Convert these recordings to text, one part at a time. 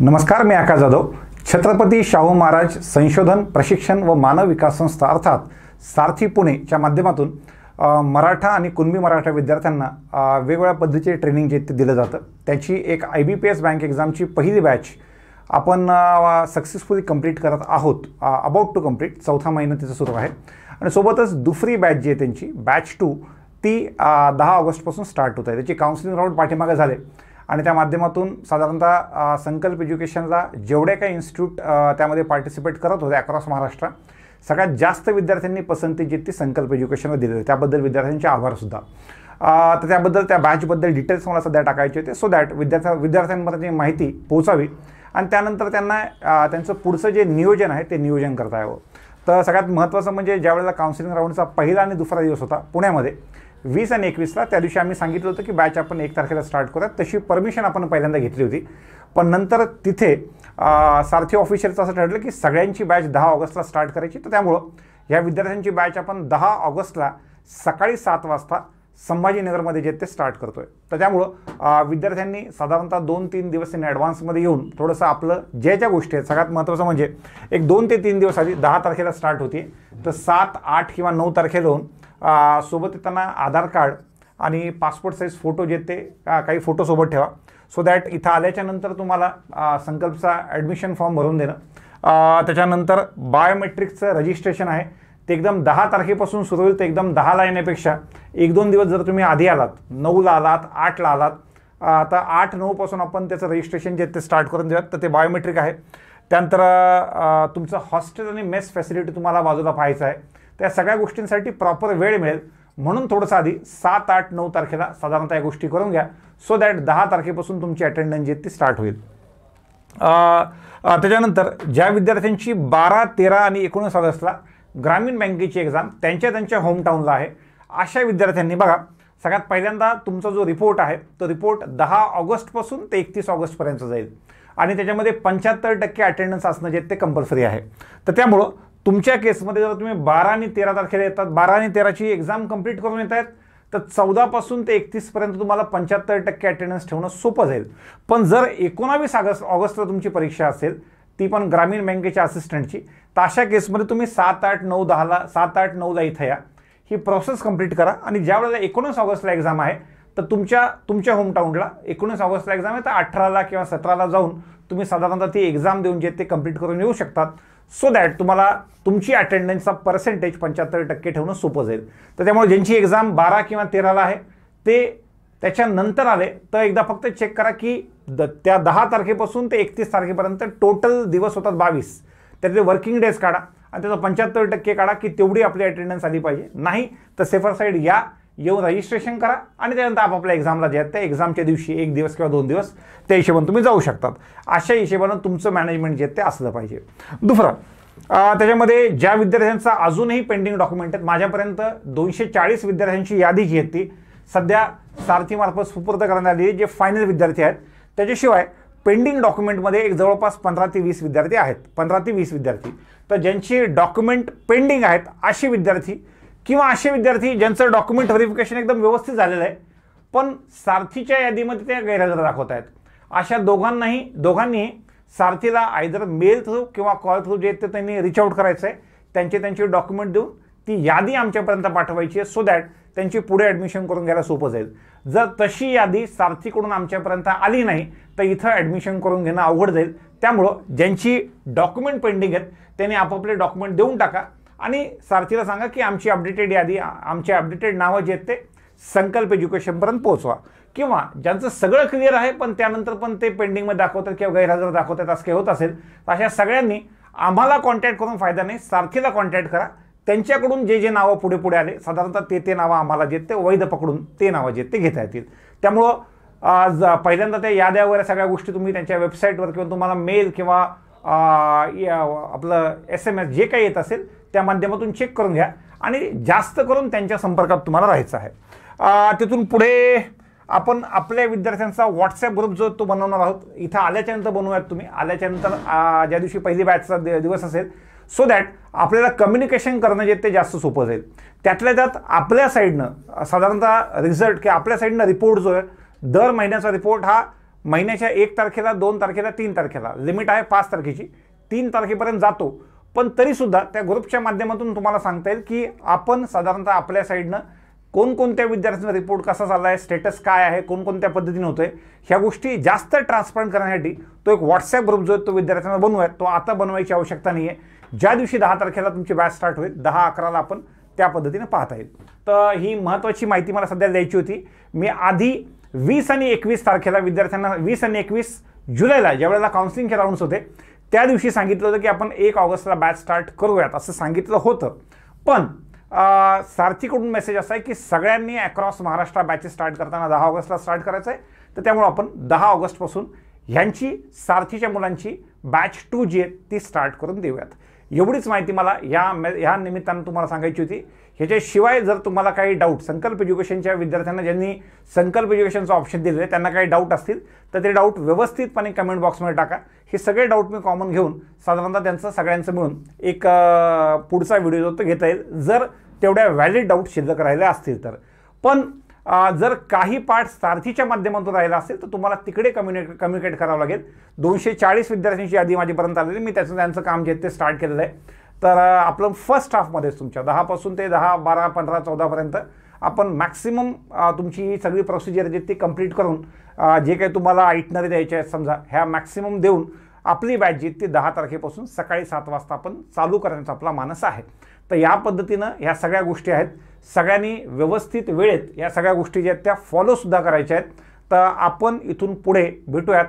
नमस्कार मी आकाश जाधव छत्रपती शाहू महाराज संशोधन प्रशिक्षण व मानव विकास संस्था अर्थात सारथी पुणेच्या माध्यमातून मराठा आणि कुणबी मराठा विद्यार्थ्यांना वेगवेगळ्या पद्धतीचे ट्रेनिंग जे ते दिलं जातं त्याची एक I B P S bank एक्झामची पहिली बॅच आपण सक्सेसफुली कंप्लीट करत आहोत अबाउट टू कंप्लीट चौथा महिना तिचं सुरू आहे आणि सोबतच दुसरी बॅच जी आहे त्यांची बॅच टू ती दहा ऑगस्टपासून स्टार्ट होत आहे त्याची काउन्सिलिंग राऊंड पाठीमागे झाले आणि त्या माध्यमातून साधारणतः संकल्प एज्युकेशनला जेवढे काही इन्स्टिट्यूट त्यामध्ये पार्टिसिपेट करत होते अक्रॉस महाराष्ट्र सगळ्यात जास्त विद्यार्थ्यांनी पसंती जी ती संकल्प एज्युकेशनला दिली होती त्याबद्दल विद्यार्थ्यांचे आभारसुद्धा तर त्याबद्दल त्या बॅचबद्दल डिटेल्स मला सध्या टाकायचे होते सो दॅट विद्यार्थ्या विद्यार्थ्यांपर्यंत माहिती पोहोचावी आणि त्यानंतर त्यांना त्यांचं पुढचं जे नियोजन आहे ते नियोजन करता यावं तर सगळ्यात महत्त्वाचं म्हणजे ज्यावेळेला काउन्सिलिंग राऊंडचा पहिला आणि दुसरा दिवस होता पुण्यामध्ये वीस आणि एकवीसला त्या दिवशी आम्ही सांगितलं होतं की बॅच आपण एक तारखेला स्टार्ट करूयात तशी परमिशन आपण पहिल्यांदा घेतली होती पण नंतर तिथे सारथी ऑफिशियलचं असं ठरलं की सगळ्यांची बॅच दहा ऑगस्टला स्टार्ट करायची तर त्यामुळं या विद्यार्थ्यांची बॅच आपण दहा ऑगस्टला सकाळी सात वाजता संभाजीनगरमध्ये जे ते स्टार्ट करतो आहे तर त्यामुळं विद्यार्थ्यांनी साधारणतः दोन तीन दिवस त्यांनी ॲडव्हान्समध्ये येऊन थोडंसं आपलं ज्या ज्या गोष्टी आहेत सगळ्यात महत्त्वाचं म्हणजे एक दोन ते तीन दिवस आधी दहा तारखेला स्टार्ट होती तर सात आठ किंवा नऊ तारखे जाऊन सोबत येताना आधार कार्ड आणि पासपोर्ट साईज फोटो जे ते काही फोटोसोबत ठेवा सो दॅट इथं आल्याच्यानंतर तुम्हाला संकल्पचा ॲडमिशन फॉर्म भरून देणं त्याच्यानंतर बायोमेट्रिकचं रजिस्ट्रेशन आहे ते एकदम दहा तारखेपासून सुरू होईल ते एकदम ला येण्यापेक्षा एक दोन दिवस जर तुम्ही आधी आलात नऊला आलात आठला आलात आता आठ नऊपासून आपण त्याचं रजिस्ट्रेशन जे ते स्टार्ट करून देऊयात तर ते बायोमेट्रिक आहे त्यानंतर तुमचं हॉस्टेल आणि मेस फॅसिलिटी तुम्हाला बाजूला पाहायचं आहे त्या सगळ्या गोष्टींसाठी प्रॉपर वेळ मिळेल म्हणून थोडंसं आधी सात आठ नऊ तारखेला साधारणतः या गोष्टी करून घ्या सो दॅट दहा तारखेपासून तुमची अटेंडन्स जी ती स्टार्ट होईल त्याच्यानंतर ज्या विद्यार्थ्यांची बारा तेरा आणि एकोणीस ऑगस्टला ग्रामीण बँकेची एक्झाम त्यांच्या त्यांच्या होमटाऊनला आहे अशा विद्यार्थ्यांनी बघा सगळ्यात पहिल्यांदा तुमचा जो रिपोर्ट आहे तो रिपोर्ट दहा ऑगस्टपासून ते एकतीस ऑगस्टपर्यंत जाईल आणि त्याच्यामध्ये पंच्याहत्तर टक्के अटेंडन्स असणं जे ते कंपल्सरी आहे तर त्यामुळं तुमच्या केसमध्ये जर तुम्ही बारा आणि तेरा तारखेला येतात बारा आणि तेराची एक्झाम कंप्लीट करून येत आहेत तर चौदापासून ते एकतीसपर्यंत तुम्हाला पंच्याहत्तर टक्के अटेंडन्स ठेवणं सोपं जाईल पण जर एकोणावीस ऑगस्ट ऑगस्टला तुमची परीक्षा असेल ती पण ग्रामीण बँकेच्या असिस्टंटची तर अशा केसमध्ये तुम्ही सात आठ नऊ दहाला सात आठ नऊला इथं या ही प्रोसेस कंप्लीट करा आणि ज्या वेळेला एकोणीस ऑगस्टला एक्झाम आहे तर तुमच्या तुमच्या होमटाऊनला एकोणीस ऑगस्टला एक्झाम आहे तर अठराला किंवा सतराला जाऊन तुम्ही साधारणतः ती एक्झाम देऊन जे ते कंप्लीट करून येऊ शकतात सो दॅट तुम्हाला तुमची अटेंडन्सचा पर्सेंटेज पंच्याहत्तर टक्के ठेवणं सोपं जाईल तर त्यामुळे ज्यांची एक्झाम बारा किंवा तेराला आहे ते त्याच्यानंतर आले तर एकदा फक्त चेक करा की द त्या दहा तारखेपासून ते एकतीस तारखेपर्यंत टोटल दिवस होतात बावीस त्याचे वर्किंग डेज काढा आणि त्याचा पंच्याहत्तर टक्के काढा की तेवढी आपली अटेंडन्स आली पाहिजे नाही तर सेफर साईड या येऊन रजिस्ट्रेशन करा आणि त्यानंतर आपापल्या एक्झामला जे आहेत त्या एक्झामच्या दिवशी एक दिवस किंवा दोन दिवस त्या हिशेबानं तुम्ही जाऊ शकतात अशा हिशेबानं तुमचं मॅनेजमेंट जे ते असलं पाहिजे दुसरं त्याच्यामध्ये ज्या विद्यार्थ्यांचा अजूनही पेंडिंग डॉक्युमेंट आहेत माझ्यापर्यंत दोनशे चाळीस विद्यार्थ्यांची यादी जी आहे ती सध्या सारथीमार्फत सुपूर्द करण्यात आली जे फायनल विद्यार्थी आहेत त्याच्याशिवाय पेंडिंग डॉक्युमेंटमध्ये एक जवळपास पंधरा ते वीस विद्यार्थी आहेत पंधरा ते वीस विद्यार्थी तर ज्यांची डॉक्युमेंट पेंडिंग आहेत असे विद्यार्थी किंवा असे विद्यार्थी ज्यांचं डॉक्युमेंट व्हेरिफिकेशन एकदम व्यवस्थित झालेलं आहे पण सारथीच्या यादीमध्ये ते गैरहजर दाखवत आहेत अशा दोघांनाही दोघांनी सारथीला आयदर मेल थ्रू किंवा कॉल थ्रू जे ते त्यांनी रिच आउट करायचं आहे त्यांचे त्यांचे डॉक्युमेंट देऊन ती यादी आमच्यापर्यंत पाठवायची आहे सो दॅट त्यांची पुढे ॲडमिशन करून घ्यायला सोपं जाईल जर तशी यादी सारथीकडून आमच्यापर्यंत आली नाही तर इथं ॲडमिशन करून घेणं अवघड जाईल त्यामुळं ज्यांची डॉक्युमेंट पेंडिंग आहेत त्यांनी आपापले डॉक्युमेंट देऊन टाका आणि सारथीला सांगा की आमची अपडेटेड यादी आमचे अपडेटेड नावं जे आहेत ते संकल्प एज्युकेशनपर्यंत पोहोचवा किंवा ज्यांचं सगळं क्लिअर आहे पण त्यानंतर पण ते पेंडिंगमध्ये दाखवतात किंवा गैरहजर दाखवतात असं काही होत असेल तर अशा सगळ्यांनी आम्हाला कॉन्टॅक्ट करून फायदा नाही सारथीला कॉन्टॅक्ट करा त्यांच्याकडून जे जे नावं पुढे पुढे आले साधारणतः ते ते नावं आम्हाला जे ते वैध पकडून ते नावं जे ते घेता येतील त्यामुळं आज पहिल्यांदा त्या याद्या वगैरे सगळ्या गोष्टी तुम्ही त्यांच्या वेबसाईटवर किंवा तुम्हाला मेल किंवा आपलं एस एम एस जे काही येत असेल त्या माध्यमातून चेक करून घ्या आणि जास्त करून त्यांच्या संपर्कात तुम्हाला राहायचं आहे तिथून पुढे आपण आपल्या विद्यार्थ्यांचा व्हॉट्सॲप ग्रुप जो तो बनवणार आहोत इथं आल्याच्यानंतर बनवूयात तुम्ही आल्याच्यानंतर ज्या दिवशी पहिली बॅचचा दिवस असेल सो दॅट आपल्याला कम्युनिकेशन करणं जे ते जास्त सोपं जाईल त्यातल्या त्यात आपल्या साईडनं साधारणतः रिझल्ट किंवा आपल्या साईडनं रिपोर्ट जो आहे दर महिन्याचा रिपोर्ट हा महिन्याच्या एक तारखेला दोन तारखेला तीन तारखेला लिमिट आहे पाच तारखेची तीन तारखेपर्यंत जातो पण तरीसुद्धा त्या ग्रुपच्या माध्यमातून तुम्हाला सांगता येईल की आपण साधारणतः आपल्या साईडनं कोणकोणत्या विद्यार्थ्यांचा रिपोर्ट कसा झाला आहे स्टेटस काय आहे कोणकोणत्या पद्धतीने होतोय आहे ह्या गोष्टी जास्त ट्रान्सपरंट करण्यासाठी तो एक व्हॉट्सअप ग्रुप जो आहे तो विद्यार्थ्यांना बनवूया तो आता बनवायची आवश्यकता नाही आहे ज्या दिवशी दहा तारखेला तुमची बॅच स्टार्ट होईल दहा अकराला आपण त्या पद्धतीने पाहता येईल तर ही महत्त्वाची माहिती मला सध्या द्यायची होती मी आधी वीस आणि एकवीस तारखेला विद्यार्थ्यांना वीस आणि एकवीस जुलैला ज्यावेळेला काउन्सिलिंग काउन्सिलिंगचे राऊंड्स होते त्या दिवशी सांगितलं होतं की आपण एक ऑगस्टला बॅच स्टार्ट करूयात असं सांगितलं होतं पण सारथीकडून मेसेज असा आहे की सगळ्यांनी अक्रॉस महाराष्ट्र बॅचेस स्टार्ट करताना दहा ऑगस्टला स्टार्ट करायचं आहे तर त्यामुळं आपण दहा ऑगस्टपासून ह्यांची सारथीच्या मुलांची बॅच टू जी आहे ती स्टार्ट करून देऊयात एवढीच माहिती मला या मे ह्या निमित्तानं तुम्हाला सांगायची होती ह्याच्याशिवाय जर तुम्हाला काही डाऊट संकल्प एज्युकेशनच्या विद्यार्थ्यांना ज्यांनी संकल्प एज्युकेशनचं ऑप्शन दिलेलं आहे त्यांना काही डाऊट असतील तर ते डाऊट व्यवस्थितपणे कमेंट बॉक्समध्ये टाका हे सगळे डाऊट मी कॉमन घेऊन साधारणतः त्यांचं सगळ्यांचं मिळून एक पुढचा व्हिडिओ तो घेता येईल जर तेवढ्या व्हॅलिड डाऊट शिल्लक राहिले असतील तर पण जर काही पार्ट सारथीच्या माध्यमातून राहिला असेल तर तुम्हाला तिकडे कम्युनिकेट कम्युनिकेट करावं लागेल दोनशे चाळीस विद्यार्थ्यांची यादी माझ्यापर्यंत आलेली मी त्याचं त्यांचं काम जे ते स्टार्ट केलेलं आहे तर आपलं फर्स्ट हाफमध्येच तुमच्या दहापासून ते दहा बारा पंधरा चौदापर्यंत आपण मॅक्सिमम तुमची सगळी प्रोसिजर जी ती कंप्लीट करून जे काही तुम्हाला आयटनरी द्यायचे आहेत समजा ह्या मॅक्सिमम देऊन आपली बॅच जी ती दहा तारखेपासून सकाळी सात वाजता आपण चालू करण्याचा आपला मानस आहे तर या पद्धतीनं ह्या सगळ्या गोष्टी आहेत सगळ्यांनी व्यवस्थित वेळेत या सगळ्या गोष्टी ज्या आहेत त्या फॉलोसुद्धा करायच्या आहेत तर आपण इथून पुढे भेटूयात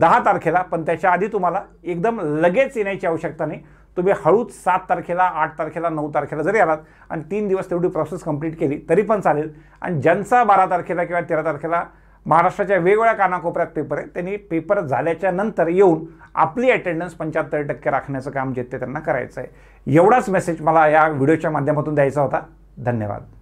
दहा तारखेला पण त्याच्या आधी तुम्हाला एकदम लगेच येण्याची आवश्यकता नाही तुम्ही हळूच सात तारखेला आठ तारखेला नऊ तारखेला जरी आलात आणि तीन दिवस तेवढी प्रोसेस कंप्लीट केली तरी पण चालेल आणि ज्यांचा बारा तारखेला किंवा तेरा तारखेला महाराष्ट्राच्या वेगवेगळ्या कानाकोपऱ्यात पेपर आहे त्यांनी पेपर झाल्याच्या नंतर येऊन आपली अटेंडन्स पंच्याहत्तर टक्के राखण्याचं काम जे ते त्यांना करायचं आहे एवढाच मेसेज मला या व्हिडिओच्या माध्यमातून द्यायचा होता धन्यवाद